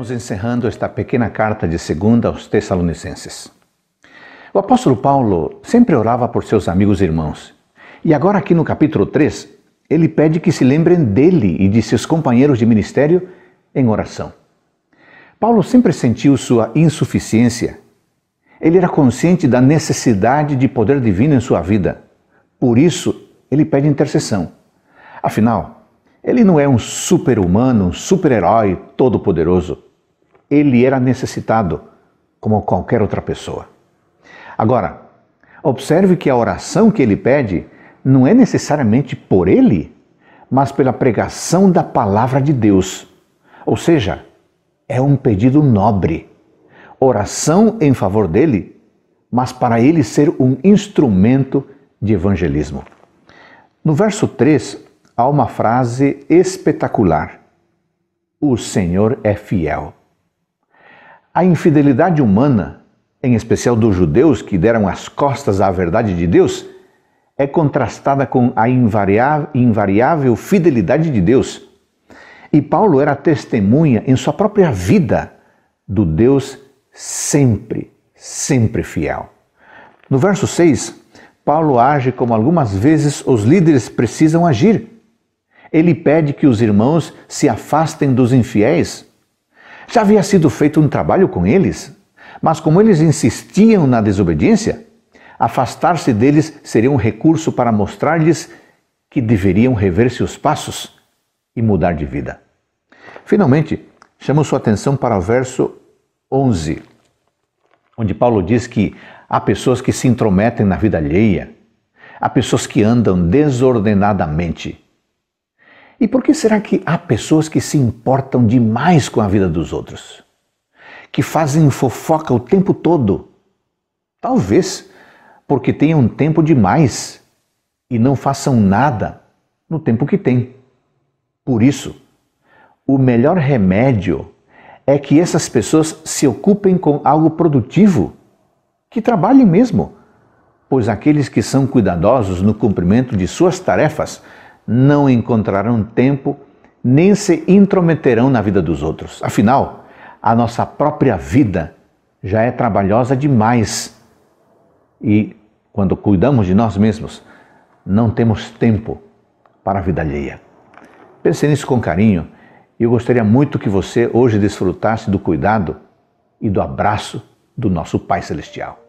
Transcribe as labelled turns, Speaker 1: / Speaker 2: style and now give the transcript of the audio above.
Speaker 1: Estamos encerrando esta pequena carta de segunda aos Tessalonicenses. O apóstolo Paulo sempre orava por seus amigos e irmãos. E agora, aqui no capítulo 3, ele pede que se lembrem dele e de seus companheiros de ministério em oração. Paulo sempre sentiu sua insuficiência. Ele era consciente da necessidade de poder divino em sua vida. Por isso, ele pede intercessão. Afinal, ele não é um super-humano, um super-herói todo-poderoso ele era necessitado, como qualquer outra pessoa. Agora, observe que a oração que ele pede não é necessariamente por ele, mas pela pregação da palavra de Deus. Ou seja, é um pedido nobre. Oração em favor dele, mas para ele ser um instrumento de evangelismo. No verso 3, há uma frase espetacular: O Senhor é fiel. A infidelidade humana, em especial dos judeus que deram as costas à verdade de Deus, é contrastada com a invariável fidelidade de Deus. E Paulo era testemunha em sua própria vida do Deus sempre, sempre fiel. No verso 6, Paulo age como algumas vezes os líderes precisam agir. Ele pede que os irmãos se afastem dos infiéis já havia sido feito um trabalho com eles, mas como eles insistiam na desobediência, afastar-se deles seria um recurso para mostrar-lhes que deveriam rever seus passos e mudar de vida. Finalmente, chamo sua atenção para o verso 11, onde Paulo diz que há pessoas que se intrometem na vida alheia, há pessoas que andam desordenadamente e por que será que há pessoas que se importam demais com a vida dos outros? Que fazem fofoca o tempo todo? Talvez porque tenham tempo demais e não façam nada no tempo que têm. Por isso, o melhor remédio é que essas pessoas se ocupem com algo produtivo, que trabalhem mesmo, pois aqueles que são cuidadosos no cumprimento de suas tarefas não encontrarão tempo nem se intrometerão na vida dos outros. Afinal, a nossa própria vida já é trabalhosa demais. E quando cuidamos de nós mesmos, não temos tempo para a vida alheia. Pense nisso com carinho e eu gostaria muito que você hoje desfrutasse do cuidado e do abraço do nosso Pai Celestial.